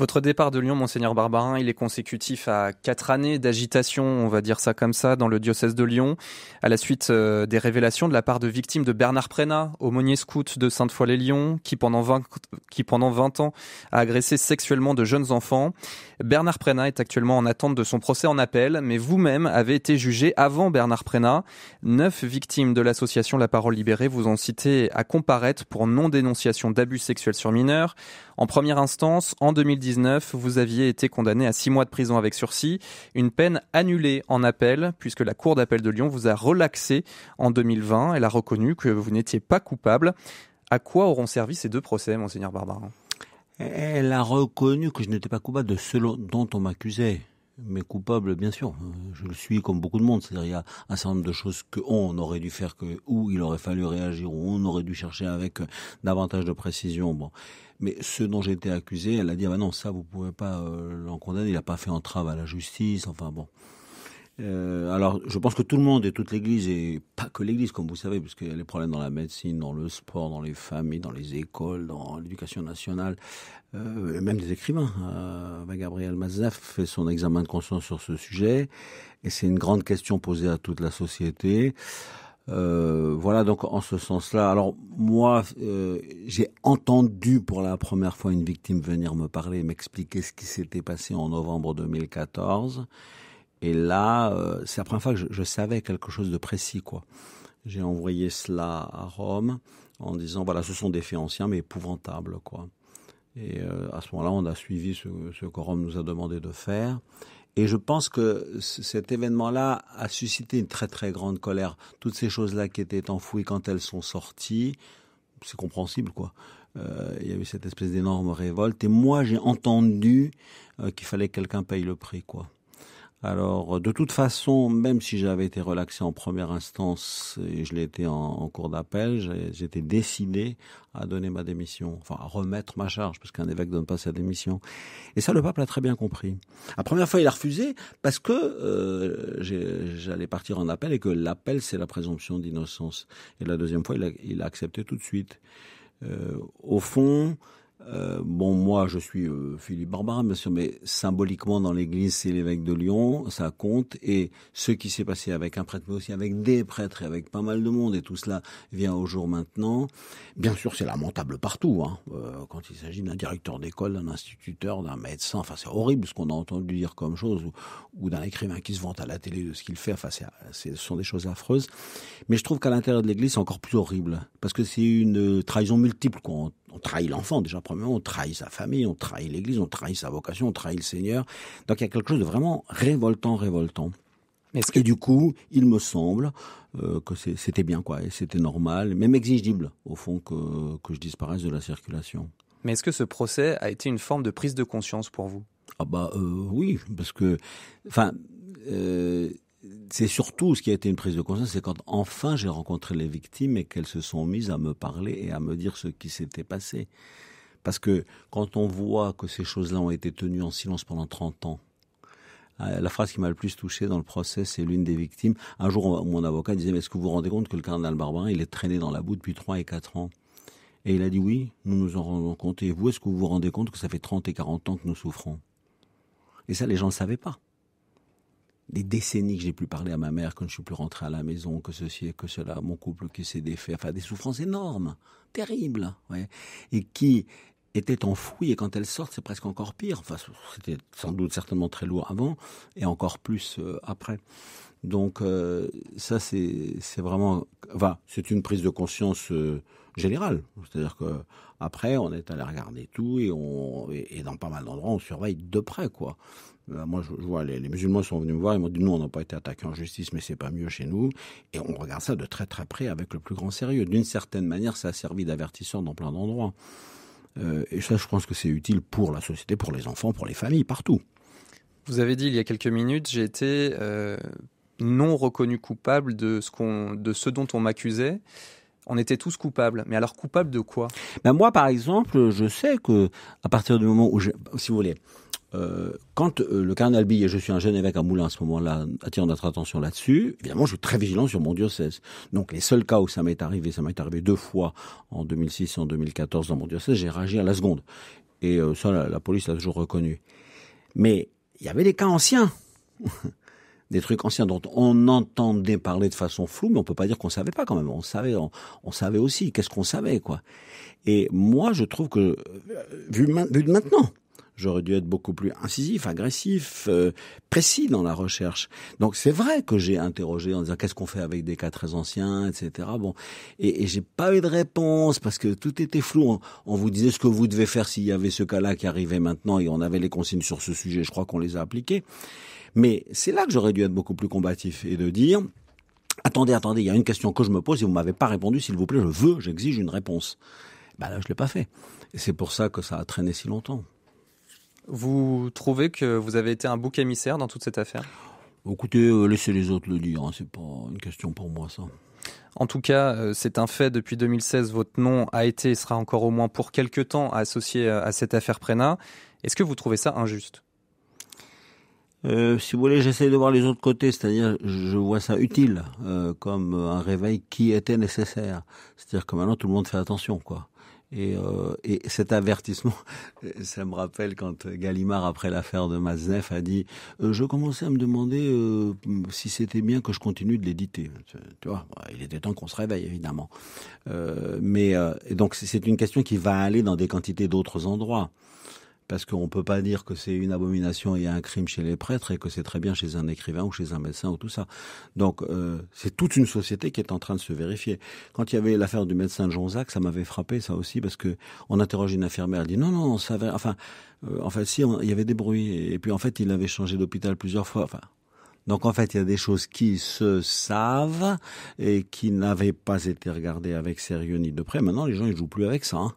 Votre départ de Lyon, monseigneur Barbarin, il est consécutif à quatre années d'agitation, on va dire ça comme ça, dans le diocèse de Lyon, à la suite euh, des révélations de la part de victimes de Bernard Prénat, aumônier scout de Sainte-Foy-les-Lyon, qui pendant 20, qui pendant 20 ans a agressé sexuellement de jeunes enfants. Bernard Prénat est actuellement en attente de son procès en appel, mais vous-même avez été jugé avant Bernard Prénat. Neuf victimes de l'association La Parole Libérée vous ont cité à comparaître pour non-dénonciation d'abus sexuels sur mineurs. En première instance, en 2010, vous aviez été condamné à six mois de prison avec sursis, une peine annulée en appel, puisque la Cour d'appel de Lyon vous a relaxé en 2020. Elle a reconnu que vous n'étiez pas coupable. À quoi auront servi ces deux procès, monseigneur Barbarin Elle a reconnu que je n'étais pas coupable de ce dont on m'accusait mais coupable, bien sûr. Euh, je le suis comme beaucoup de monde. C'est-à-dire, il y a un certain nombre de choses que on aurait dû faire, que où il aurait fallu réagir, ou on aurait dû chercher avec euh, davantage de précision. Bon, mais ce dont j'ai été accusé, elle a dit, ah ben non, ça vous pouvez pas euh, l'en condamner. Il n'a pas fait entrave à la justice. Enfin bon. Euh, alors, je pense que tout le monde et toute l'Église, et pas que l'Église, comme vous savez, parce qu'il y a les problèmes dans la médecine, dans le sport, dans les familles, dans les écoles, dans l'éducation nationale, euh, et même des écrivains. Euh, Gabriel Mazzaf fait son examen de conscience sur ce sujet, et c'est une grande question posée à toute la société. Euh, voilà, donc en ce sens-là. Alors moi, j'ai entendu pour la première fois une victime venir me parler, m'expliquer ce qui s'était passé en novembre 2014. Et là, euh, c'est la première fois que je, savais quelque chose de précis, quoi. J'ai envoyé cela à Rome en disant, voilà, ce sont des faits anciens, mais épouvantables, quoi. Et euh, à ce moment-là, on a suivi ce, que Rome nous a demandé de faire. Et je pense que cet événement-là a suscité une très très grande colère. Toutes ces choses-là qui étaient enfouies quand elles sont sorties, c'est compréhensible quoi. Euh, il y a eu cette espèce d'énorme révolte. Et moi, j'ai entendu qu'il fallait que quelqu'un paye le prix quoi. Alors, euh, de toute façon, même si j'avais été relaxé en première instance et je l'ai été en, cours d'appel, j'étais décidé à donner ma démission, enfin à remettre ma charge, parce qu'un évêque donne pas sa démission. Et ça, le pape l'a très bien compris. La première fois, il a refusé parce que euh, j'allais partir en appel et que l'appel, c'est la présomption d'innocence. Et la deuxième fois, il a, accepté tout de suite. Euh, au fond, euh, bon, moi, je suis euh, Philippe Barbarin, bien sûr, mais symboliquement, dans l'Église, c'est l'évêque de Lyon, ça compte. Et ce qui s'est passé avec un prêtre, mais aussi avec des prêtres et avec pas mal de monde, et tout cela vient au jour maintenant. Bien sûr, c'est lamentable partout. Hein. Euh, quand il s'agit d'un directeur d'école, d'un instituteur, d'un médecin, enfin, c'est horrible ce qu'on a entendu dire comme chose, ou, d'un écrivain qui se vante à la télé de ce qu'il fait. Enfin, c'est, ce sont des choses affreuses. Mais je trouve qu'à l'intérieur de l'Église, c'est encore plus horrible, parce que c'est une trahison multiple qu'on on trahit l'enfant déjà premièrement, on trahit sa famille, on trahit l'Église, on trahit sa vocation, on trahit le Seigneur. Donc il y a quelque chose de vraiment révoltant, révoltant. Que... Et du coup, il me semble euh, que c'était bien, quoi, et c'était normal, même exigible, au fond, que, je disparaisse de la circulation. Mais est-ce que ce procès a été une forme de prise de conscience pour vous Ah bah euh, oui, parce que, enfin, euh, c'est surtout ce qui a été une prise de conscience, c'est quand enfin j'ai rencontré les victimes et qu'elles se sont mises à me parler et à me dire ce qui s'était passé. Parce que quand on voit que ces choses-là ont été tenues en silence pendant 30 ans, euh, la phrase qui m'a le plus touché dans le procès, c'est l'une des victimes. Un jour, mon avocat disait, mais est-ce que vous vous rendez compte que le cardinal Barbarin, il est traîné dans la boue depuis 3 et 4 ans Et il a dit, oui, nous nous en rendons compte. Et vous, est-ce que vous vous rendez compte que ça fait 30 et 40 ans que nous souffrons Et ça, les gens ne savaient pas des décennies que j'ai plus parlé à ma mère, que je suis plus rentré à la maison, que ceci et que cela, mon couple qui s'est défait, enfin des souffrances énormes, terribles, et qui étaient enfouies et quand elles sortent c'est presque encore pire. Enfin c'était sans doute certainement très lourd avant et encore plus euh, après. Donc euh, ça c'est vraiment enfin, c'est une prise de conscience euh, générale. C'est-à-dire que après on est allé regarder tout et on et dans pas mal d'endroits on surveille de près quoi. Euh, moi, je, vois, les, musulmans sont venus me voir, ils m'ont dit, nous, on n'a pas été attaqués en justice, mais c'est pas mieux chez nous. Et on regarde ça de très très près avec le plus grand sérieux. D'une certaine manière, ça a servi d'avertisseur dans plein d'endroits. Euh, et ça, je pense que c'est utile pour la société, pour les enfants, pour les familles, partout. Vous avez dit il y a quelques minutes, j'ai été euh, non reconnu coupable de ce, de ce dont on m'accusait on était tous coupables. Mais alors coupable de quoi ben Moi, par exemple, je sais que à partir du moment où, si vous voulez, euh, quand euh, le cardinal billet, et je suis un jeune évêque à Moulins à ce moment-là, attirant notre attention là-dessus, évidemment, je suis très vigilant sur mon diocèse. Donc, les seuls cas où ça m'est arrivé, ça m'est arrivé deux fois en 2006 et en 2014 dans mon diocèse, j'ai réagi à la seconde. Et euh, ça, la, police l'a toujours reconnu. Mais il y avait des cas anciens. des trucs anciens dont on entendait parler de façon floue, mais on peut pas dire qu'on savait pas quand même. On savait, on, savait aussi. Qu'est-ce qu'on savait, quoi Et moi, je trouve que vu, vu de maintenant, J'aurais dû être beaucoup plus incisif, agressif, euh, précis dans la recherche. Donc c'est vrai que j'ai interrogé en disant qu'est-ce qu'on fait avec des cas très anciens, etc. Bon, et, et j'ai pas eu de réponse parce que tout était flou. On, vous disait ce que vous devez faire s'il y avait ce cas-là qui arrivait maintenant et on avait les consignes sur ce sujet. Je crois qu'on les a appliquées. Mais c'est là que j'aurais dû être beaucoup plus combatif et de dire attendez, attendez, il y a une question que je me pose et vous m'avez pas répondu. S'il vous plaît, je veux, j'exige une réponse. Bah ben là, je l'ai pas fait. Et c'est pour ça que ça a traîné si longtemps. Vous trouvez que vous avez été un bouc émissaire dans toute cette affaire Écoutez, euh, laissez les autres le dire, ce hein, c'est pas une question pour moi ça. En tout cas, euh, c'est un fait. Depuis 2016, votre nom a été et sera encore au moins pour quelques temps associé euh, à, cette affaire Prena. Est-ce que vous trouvez ça injuste si vous voulez, j'essaie de voir les autres côtés, c'est-à-dire je vois ça utile comme un réveil qui était nécessaire. C'est-à-dire que maintenant tout le monde fait attention, quoi. Et, euh, et, cet avertissement, ça me rappelle quand Gallimard, après l'affaire de Maznev, a dit euh, Je commençais à me demander euh, si c'était bien que je continue de l'éditer. Tu vois, il était temps qu'on se réveille, évidemment. mais donc, c'est une question qui va aller dans des quantités d'autres endroits parce qu'on ne peut pas dire que c'est une abomination et un crime chez les prêtres et que c'est très bien chez un écrivain ou chez un médecin ou tout ça. Donc euh, c'est toute une société qui est en train de se vérifier. Quand il y avait l'affaire du médecin de Jonzac, ça m'avait frappé ça aussi parce que on interroge une infirmière, elle dit non non, on enfin euh, en fait si il y avait des bruits et, puis en fait il avait changé d'hôpital plusieurs fois. Enfin donc en fait, il y a des choses qui se savent et qui n'avaient pas été regardées avec sérieux ni de près. Maintenant, les gens ils jouent plus avec ça. Hein.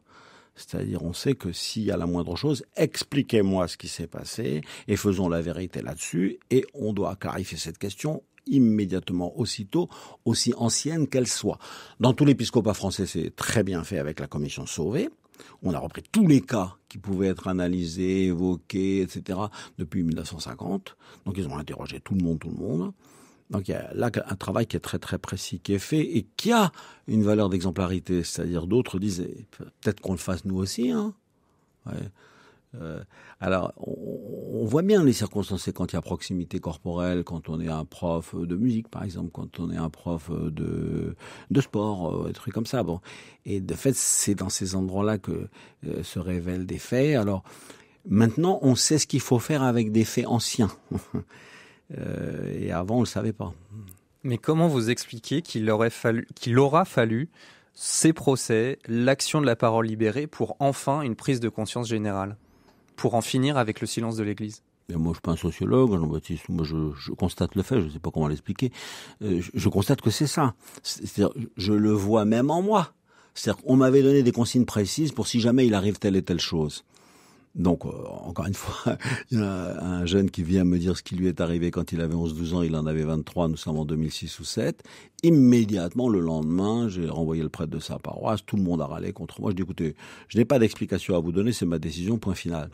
C'est-à-dire, on sait que s'il y a la moindre chose, expliquez-moi ce qui s'est passé et faisons la vérité là-dessus. Et on doit clarifier cette question immédiatement, aussitôt, aussi ancienne qu'elle soit. Dans tout l'épiscopat français, c'est très bien fait avec la commission Sauvé. On a repris tous les cas qui pouvaient être analysés, évoqués, etc. depuis 1950. Donc ils ont interrogé tout le monde, tout le monde. Donc il y a là un travail qui est très très précis qui est fait et qui a une valeur d'exemplarité. C'est-à-dire d'autres disent eh, peut-être qu'on le fasse nous aussi. Hein. Euh, alors on, voit bien les circonstances quand il y a proximité corporelle, quand on est un prof de musique par exemple, quand on est un prof de, de sport, et euh, des trucs comme ça. Bon. Et de fait c'est dans ces endroits-là que euh, se révèlent des faits. Alors maintenant on sait ce qu'il faut faire avec des faits anciens. Euh, et avant, on ne le savait pas. Mais comment vous expliquez qu'il aurait fallu, qu'il aura fallu ces procès, l'action de la parole libérée pour enfin une prise de conscience générale, pour en finir avec le silence de l'Église moi, je ne suis pas un sociologue, baptiste moi, je, constate le fait, je ne sais pas comment l'expliquer. Euh, je, constate que c'est ça. je le vois même en moi. C'est-à-dire qu'on m'avait donné des consignes précises pour si jamais il arrive telle et telle chose. Donc, euh, encore une fois, il y a un jeune qui vient me dire ce qui lui est arrivé quand il avait 11-12 ans, il en avait 23, nous sommes en 2006 ou 2007. Immédiatement, le lendemain, j'ai renvoyé le prêtre de sa paroisse, tout le monde a râlé contre moi. Je dis, écoutez, je n'ai pas d'explication à vous donner, c'est ma décision, point final.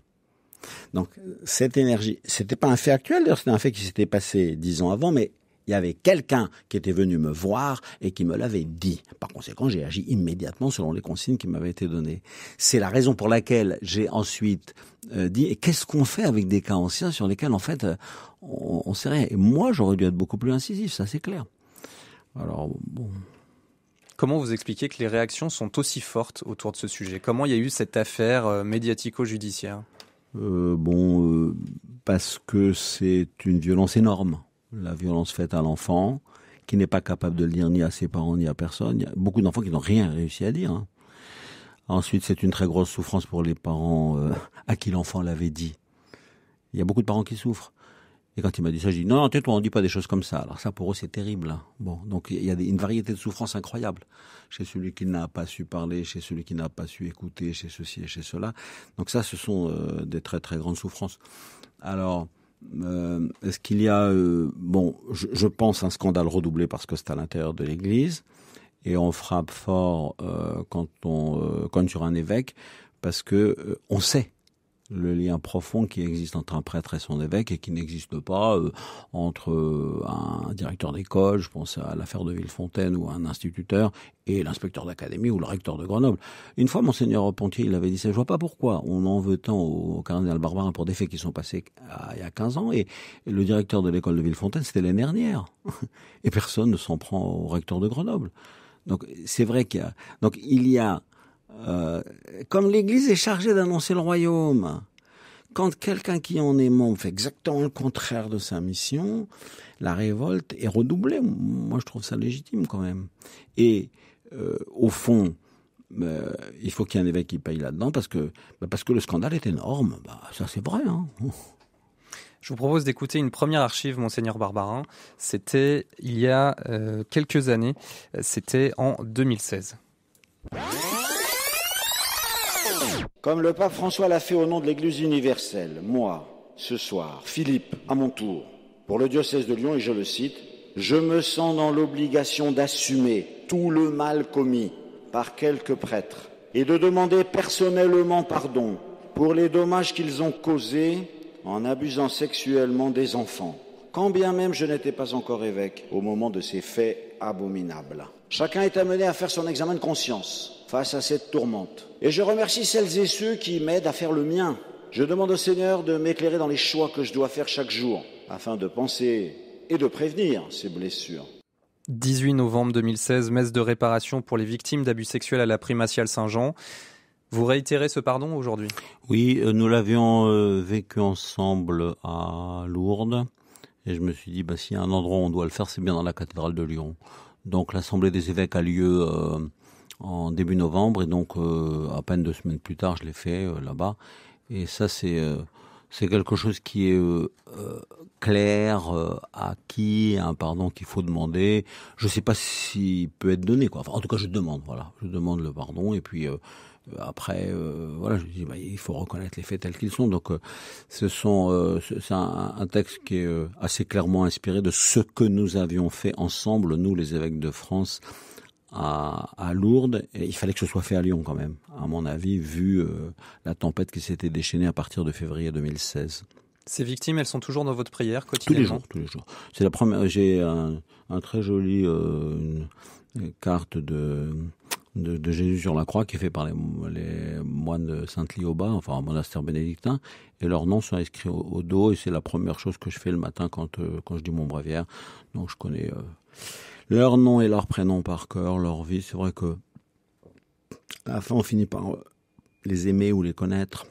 Donc, cette énergie, n'était pas un fait actuel, d'ailleurs, c'était un fait qui s'était passé dix ans avant, mais il y avait quelqu'un qui était venu me voir et qui me l'avait dit. Par conséquent, j'ai agi immédiatement selon les consignes qui m'avaient été données. C'est la raison pour laquelle j'ai ensuite euh, dit, et qu'est-ce qu'on fait avec des cas anciens sur lesquels, en fait, euh, on, ne sait rien. Et moi, j'aurais dû être beaucoup plus incisif, ça c'est clair. Alors, Comment vous expliquez que les réactions sont aussi fortes autour de ce sujet Comment il y a eu cette affaire euh, médiatico-judiciaire Bon, parce que c'est une violence énorme la violence faite à l'enfant, qui n'est pas capable de le dire ni à ses parents ni à personne. Il y a beaucoup d'enfants qui n'ont rien réussi à dire. Hein. Ensuite, c'est une très grosse souffrance pour les parents euh, à qui l'enfant l'avait dit. Il y a beaucoup de parents qui souffrent. Et quand il m'a dit ça, j'ai dit non, non tais-toi, on ne dit pas des choses comme ça. Alors ça, pour eux, c'est terrible. Hein. Bon, donc il y a une variété de souffrances incroyables chez celui qui n'a pas su parler, chez celui qui n'a pas su écouter, chez ceci et chez cela. Donc ça, ce sont euh, des très très grandes souffrances. Alors, euh, est-ce qu'il y a, euh, bon, je, pense un scandale redoublé parce que c'est à l'intérieur de l'Église et on frappe fort euh, quand on quand sur un évêque parce que on sait le lien profond qui existe entre un prêtre et son évêque et qui n'existe pas euh, entre euh, un directeur d'école, je pense à l'affaire de Villefontaine ou un instituteur, et l'inspecteur d'académie ou le recteur de Grenoble. Une fois, monseigneur Pontier, il avait dit ça, je vois pas pourquoi on en veut tant au, cardinal Barbarin pour des faits qui sont passés il y a 15 ans, et, et le directeur de l'école de Villefontaine, c'était l'année dernière. et personne ne s'en prend au recteur de Grenoble. Donc c'est vrai qu'il y a... Donc il y a euh, comme l'Église est chargée d'annoncer le royaume, quand quelqu'un qui en est membre fait exactement le contraire de sa mission, la révolte est redoublée. Moi, je trouve ça légitime quand même. Et euh, au fond, euh, il faut qu'il y ait un évêque qui paye là-dedans parce que, bah, parce que le scandale est énorme. Bah, ça, c'est vrai. Hein. je vous propose d'écouter une première archive, Monseigneur Barbarin. C'était il y a quelques années, c'était en 2016. Comme le pape François l'a fait au nom de l'Église universelle, moi, ce soir, Philippe, à mon tour, pour le diocèse de Lyon, et je le cite, je me sens dans l'obligation d'assumer tout le mal commis par quelques prêtres et de demander personnellement pardon pour les dommages qu'ils ont causés en abusant sexuellement des enfants, quand bien même je n'étais pas encore évêque au moment de ces faits abominables. Chacun est amené à faire son examen de conscience face à cette tourmente. Et je remercie celles et ceux qui m'aident à faire le mien. Je demande au Seigneur de m'éclairer dans les choix que je dois faire chaque jour, afin de penser et de prévenir ces blessures. 18 novembre 2016, messe de réparation pour les victimes d'abus sexuels à la primatiale Saint-Jean. Vous réitérez ce pardon aujourd'hui Oui, euh, nous l'avions euh, vécu ensemble à Lourdes. Et je me suis dit, bah, s'il y a un endroit où on doit le faire, c'est bien dans la cathédrale de Lyon. Donc l'Assemblée des évêques a lieu euh, en début novembre et donc euh, à peine deux semaines plus tard je l'ai fait euh, là-bas et ça c'est euh, c'est quelque chose qui est clair, euh, acquis, un pardon qu'il faut demander. Je ne sais pas s'il peut être donné, quoi. en tout cas, je demande, voilà. Je demande le pardon et puis après, voilà, je dis, bah, il faut reconnaître les faits tels qu'ils sont. Donc, ce sont, c'est un, un, texte qui est assez clairement inspiré de ce que nous avions fait ensemble, nous, les évêques de France, à, Lourdes. Et il fallait que ce soit fait à Lyon quand même, à mon avis, vu euh, la tempête qui s'était déchaînée à partir de février 2016. Ces victimes, elles sont toujours dans votre prière quotidiennement Tous les jours, tous C'est la première. J'ai un, très joli euh, carte de de, Jésus sur la croix qui est fait par les, moines de Sainte-Lioba, enfin un monastère bénédictin, et leurs noms sont inscrits au, dos, et c'est la première chose que je fais le matin quand, euh, quand je dis mon brevière. Donc je connais euh, leurs noms et leur prénoms par cœur, leur vie. C'est vrai que à la fin, on finit par euh, les aimer ou les connaître.